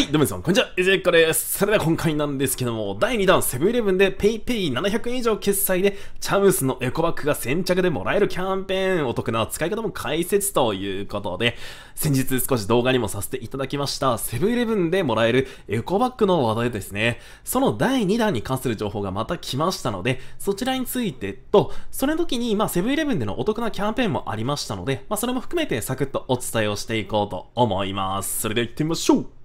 はい、どうも皆さん、こんにちは、いじっこです。それでは今回なんですけども、第2弾セブンイレブンで PayPay700 円以上決済で、チャムスのエコバッグが先着でもらえるキャンペーン、お得な使い方も解説ということで、先日少し動画にもさせていただきました、セブンイレブンでもらえるエコバッグの話題ですね。その第2弾に関する情報がまた来ましたので、そちらについてと、その時に、まあ、セブンイレブンでのお得なキャンペーンもありましたので、まあ、それも含めてサクッとお伝えをしていこうと思います。それでは行ってみましょう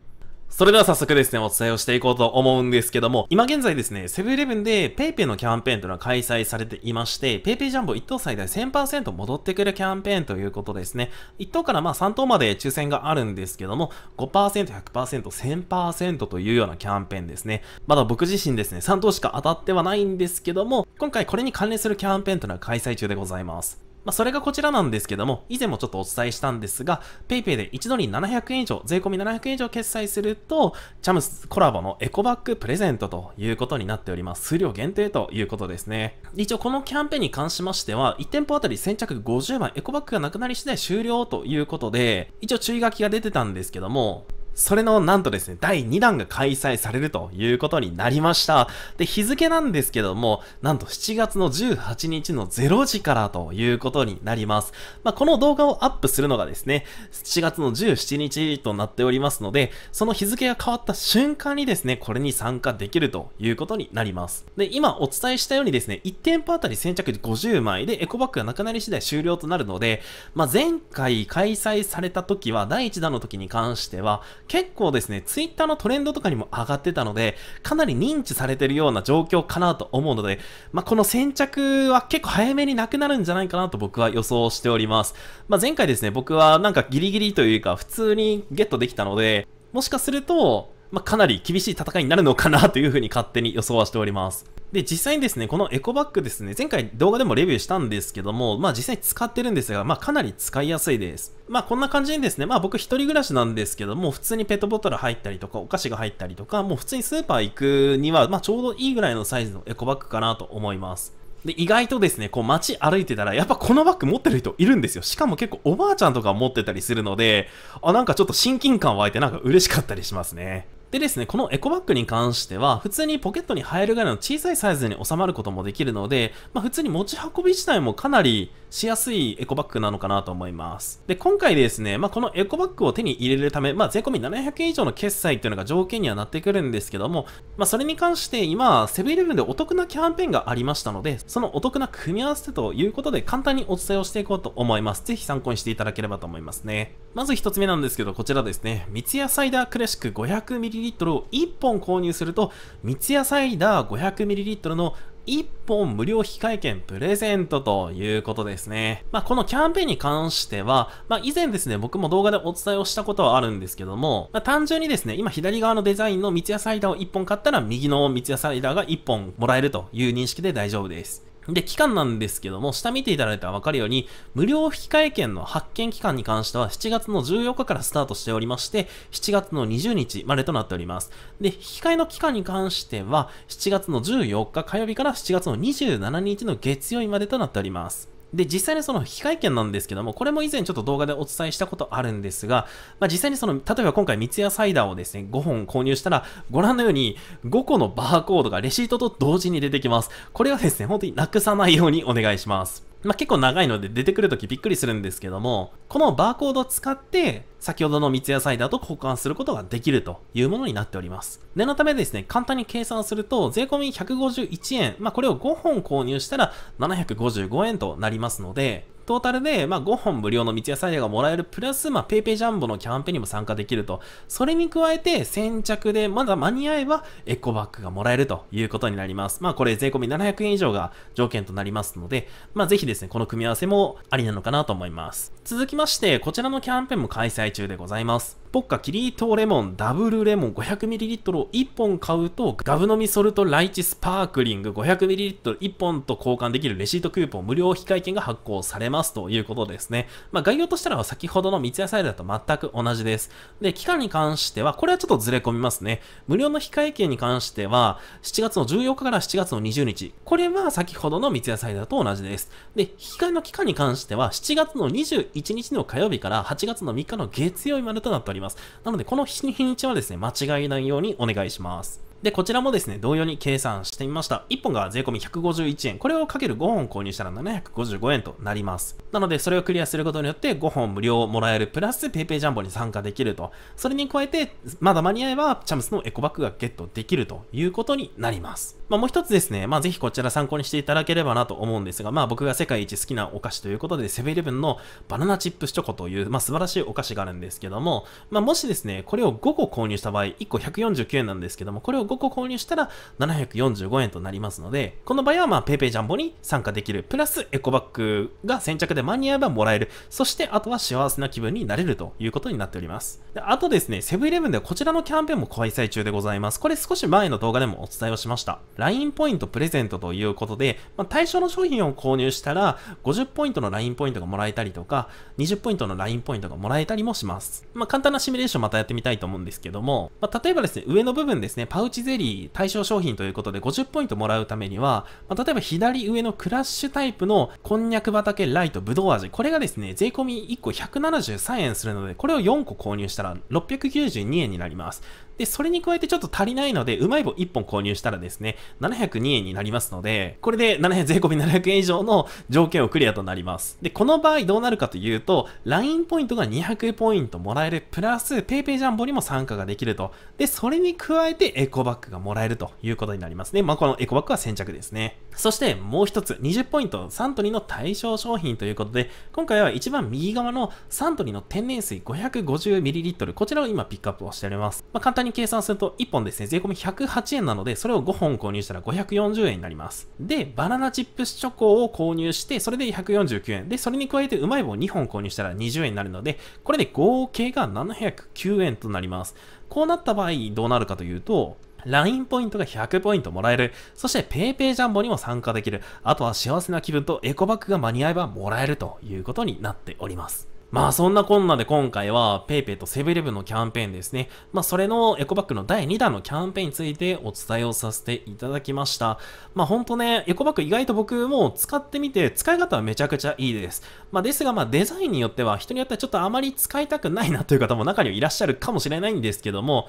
それでは早速ですね、お伝えをしていこうと思うんですけども、今現在ですね、セブンイレブンで PayPay のキャンペーンというのは開催されていまして、PayPay ジャンボ1等最大1000%戻ってくるキャンペーンということですね。1等からまあ3等まで抽選があるんですけども、5%、100%、1000%というようなキャンペーンですね。まだ僕自身ですね、3等しか当たってはないんですけども、今回これに関連するキャンペーンというのは開催中でございます。まあ、それがこちらなんですけども、以前もちょっとお伝えしたんですが、PayPay で一度に700円以上、税込み700円以上決済すると、チャムスコラボのエコバッグプレゼントということになっております。数量限定ということですね。一応このキャンペーンに関しましては、1店舗あたり先着50枚、エコバッグがなくなり次第終了ということで、一応注意書きが出てたんですけども、それのなんとですね、第2弾が開催されるということになりました。で、日付なんですけども、なんと7月の18日の0時からということになります。まあ、この動画をアップするのがですね、7月の17日となっておりますので、その日付が変わった瞬間にですね、これに参加できるということになります。で、今お伝えしたようにですね、1店舗あたり先着50枚でエコバッグがなくなり次第終了となるので、まあ、前回開催された時は、第1弾の時に関しては、結構ですね、ツイッターのトレンドとかにも上がってたので、かなり認知されてるような状況かなと思うので、まあ、この先着は結構早めになくなるんじゃないかなと僕は予想しております。まあ、前回ですね、僕はなんかギリギリというか普通にゲットできたので、もしかすると、まあ、かなり厳しい戦いになるのかなというふうに勝手に予想はしております。で、実際にですね、このエコバッグですね、前回動画でもレビューしたんですけども、まあ実際使ってるんですが、まあかなり使いやすいです。まあこんな感じにですね、まあ僕一人暮らしなんですけども、普通にペットボトル入ったりとか、お菓子が入ったりとか、もう普通にスーパー行くには、まあちょうどいいぐらいのサイズのエコバッグかなと思います。で、意外とですね、こう街歩いてたら、やっぱこのバッグ持ってる人いるんですよ。しかも結構おばあちゃんとか持ってたりするので、あ、なんかちょっと親近感湧いてなんか嬉しかったりしますね。でですね、このエコバッグに関しては、普通にポケットに入るぐらいの小さいサイズに収まることもできるので、まあ、普通に持ち運び自体もかなりしやすいエコバッグなのかなと思います。で、今回ですね、まあ、このエコバッグを手に入れるため、まあ、税込700円以上の決済っていうのが条件にはなってくるんですけども、まあ、それに関して今、セブンイレブンでお得なキャンペーンがありましたので、そのお得な組み合わせということで簡単にお伝えをしていこうと思います。ぜひ参考にしていただければと思いますね。まず1つ目なんですけど、こちらですね、三ツ矢サイダークラシック 500ml を1本購入すると、三ツ矢サイダー 500ml の1本無料引換券プレゼントということですね。まあ、このキャンペーンに関しては、まあ、以前ですね、僕も動画でお伝えをしたことはあるんですけども、まあ、単純にですね、今左側のデザインの三ツ矢サイダーを1本買ったら、右の三ツ矢サイダーが1本もらえるという認識で大丈夫です。で、期間なんですけども、下見ていただいたらわかるように、無料引換券の発券期間に関しては、7月の14日からスタートしておりまして、7月の20日までとなっております。で、引き換えの期間に関しては、7月の14日火曜日から7月の27日の月曜日までとなっております。で、実際にその非会見なんですけども、これも以前ちょっと動画でお伝えしたことあるんですが、まあ、実際にその、例えば今回三ツ矢サイダーをですね、5本購入したら、ご覧のように5個のバーコードがレシートと同時に出てきます。これはですね、本当になくさないようにお願いします。まあ、結構長いので出てくるときびっくりするんですけども、このバーコードを使って、先ほどの三ツ矢サイダーと交換することができるというものになっております。念のためですね、簡単に計算すると、税込み151円、まあ、これを5本購入したら755円となりますので、トータルで、まあ、5本無料の三ツ矢サイヤがもらえる、プラス、まあ、ペイペイジャンボのキャンペーンにも参加できると。それに加えて、先着で、まだ間に合えば、エコバッグがもらえるということになります。まあ、これ税込み700円以上が条件となりますので、まあ、ぜひですね、この組み合わせもありなのかなと思います。続きまして、こちらのキャンペーンも開催中でございます。ポッカキリートレモンダブルレモン 500ml を1本買うとガブノミソルトライチスパークリング 500ml1 本と交換できるレシートクーポン無料引換券が発行されますということですね。まあ、概要としたら先ほどの三ツ矢サイダーと全く同じです。で、期間に関しては、これはちょっとずれ込みますね。無料の控え券に関しては、7月の14日から7月の20日。これは先ほどの三ツ矢サイダーと同じです。で、引き換えの期間に関しては、7月の21日の火曜日から8月の3日の月曜日までとなっております。ます。なので、この日に日にちはですね、間違いないようにお願いします。で、こちらもですね、同様に計算してみました。1本が税込み151円。これをかける5本購入したら755円となります。なので、それをクリアすることによって5本無料もらえる、プラス PayPay ジャンボに参加できると。それに加えて、まだ間に合えば、チャムスのエコバッグがゲットできるということになります。まあ、もう一つですね、まあ、ぜひこちら参考にしていただければなと思うんですが、まあ、僕が世界一好きなお菓子ということで、セブンイレブンのバナナチップスチョコという、まあ、素晴らしいお菓子があるんですけども、まあ、もしですね、これを5個購入した場合、1個149円なんですけども、これを5こ購入したら745円となりますので、この場合はまあ PayPay ジャンボに参加できる。プラスエコバッグが先着で間に合えばもらえる。そしてあとは幸せな気分になれるということになっております。であとですね、セブンイレブンではこちらのキャンペーンも開催中でございます。これ少し前の動画でもお伝えをしました。LINE ポイントプレゼントということで、まあ、対象の商品を購入したら50ポイントの LINE ポイントがもらえたりとか、20ポイントの LINE ポイントがもらえたりもします。まあ、簡単なシミュレーションまたやってみたいと思うんですけども、まあ、例えばですね、上の部分ですね、パウチちゼリー対象商品ということで50ポイントもらうためには、まあ、例えば左上のクラッシュタイプのこんにゃく畑ライトぶどう味、これがですね、税込み1個173円するので、これを4個購入したら692円になります。で、それに加えてちょっと足りないので、うまい棒1本購入したらですね、702円になりますので、これで700税込み700円以上の条件をクリアとなります。で、この場合どうなるかというと、LINE ポイントが200ポイントもらえる、プラス PayPay ジャンボにも参加ができると。で、それに加えてエコバッグがもらえるということになりますね。まあ、このエコバッグは先着ですね。そしてもう一つ、20ポイントサントリーの対象商品ということで、今回は一番右側のサントリーの天然水 550ml、こちらを今ピックアップをしております。まあ、簡単に計算すると1本ですね、税込み108円なので、それを5本購入したら540円になります。で、バナナチップスチョコを購入して、それで149円。で、それに加えてうまい棒2本購入したら20円になるので、これで合計が709円となります。こうなった場合どうなるかというと、LINE ポイントが100ポイントもらえる。そして PayPay ジャンボにも参加できる。あとは幸せな気分とエコバッグが間に合えばもらえるということになっております。まあそんなこんなで今回は PayPay とセブンイレブンのキャンペーンですね。まあそれのエコバッグの第2弾のキャンペーンについてお伝えをさせていただきました。まあほんとね、エコバッグ意外と僕も使ってみて使い方はめちゃくちゃいいです。まあですがまあデザインによっては人によってはちょっとあまり使いたくないなという方も中にはいらっしゃるかもしれないんですけども、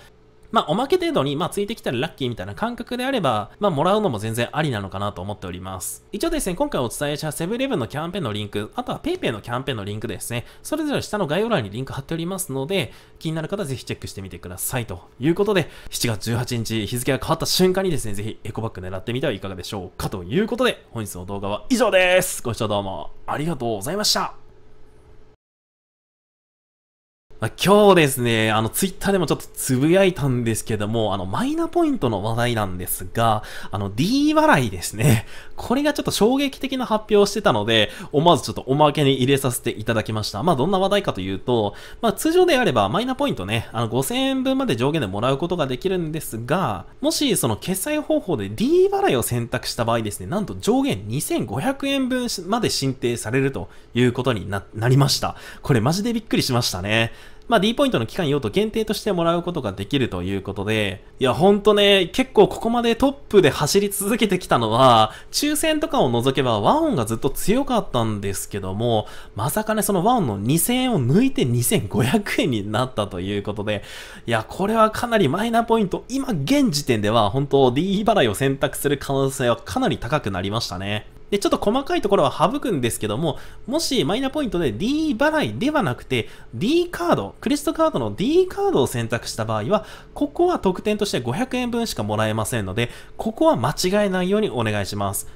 まあ、おまけ程度に、まあ、ついてきたらラッキーみたいな感覚であれば、まあ、もらうのも全然ありなのかなと思っております。一応ですね、今回お伝えしたセブンイレブンのキャンペーンのリンク、あとは PayPay のキャンペーンのリンクですね、それぞれ下の概要欄にリンク貼っておりますので、気になる方はぜひチェックしてみてください。ということで、7月18日、日付が変わった瞬間にですね、ぜひエコバッグ狙ってみてはいかがでしょうかということで、本日の動画は以上です。ご視聴どうもありがとうございました。まあ、今日ですね、あの、ツイッターでもちょっとつぶやいたんですけども、あの、マイナポイントの話題なんですが、あの、D 払いですね。これがちょっと衝撃的な発表をしてたので、思わずちょっとおまけに入れさせていただきました。まあ、どんな話題かというと、まあ、通常であれば、マイナポイントね、あの、5000円分まで上限でもらうことができるんですが、もし、その、決済方法で D 払いを選択した場合ですね、なんと上限2500円分まで申請されるということにな、なりました。これマジでびっくりしましたね。まあ、D ポイントの期間用途限定としてもらうことができるということで、いや、ほんとね、結構ここまでトップで走り続けてきたのは、抽選とかを除けばワオンがずっと強かったんですけども、まさかね、そのオンの2000円を抜いて2500円になったということで、いや、これはかなりマイナポイント、今現時点では本当 D 払いを選択する可能性はかなり高くなりましたね。で、ちょっと細かいところは省くんですけども、もしマイナポイントで D 払いではなくて D カード、クレジットカードの D カードを選択した場合は、ここは特典として500円分しかもらえませんので、ここは間違えないようにお願いします。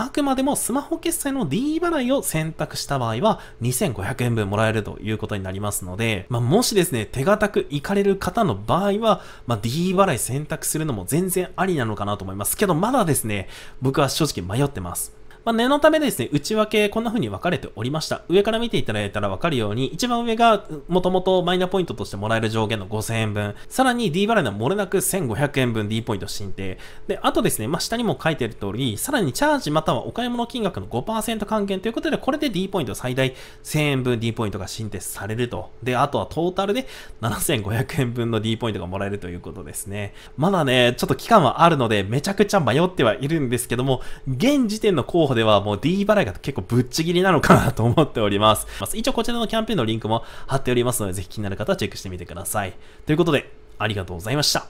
あくまでもスマホ決済の D 払いを選択した場合は、2500円分もらえるということになりますので、まあ、もしですね、手堅く行かれる方の場合は、まあ、D 払い選択するのも全然ありなのかなと思います。けど、まだですね、僕は正直迷ってます。まあ、念のためですね、内訳こんな風に分かれておりました。上から見ていただいたら分かるように、一番上がもともとマイナポイントとしてもらえる上限の5000円分、さらに D 払いの漏れなく1500円分 D ポイント申請。で、あとですね、まあ、下にも書いてる通り、さらにチャージまたはお買い物金額の5%還元ということで、これで D ポイント最大1000円分 D ポイントが申請されると。で、あとはトータルで7500円分の D ポイントがもらえるということですね。まだね、ちょっと期間はあるので、めちゃくちゃ迷ってはいるんですけども、現時点の候補でではもう D 払いが結構ぶっちぎりなのかなと思っており ます。一応こちらのキャンペーンのリンクも貼っておりますので、ぜひ気になる方はチェックしてみてください。ということで、ありがとうございました。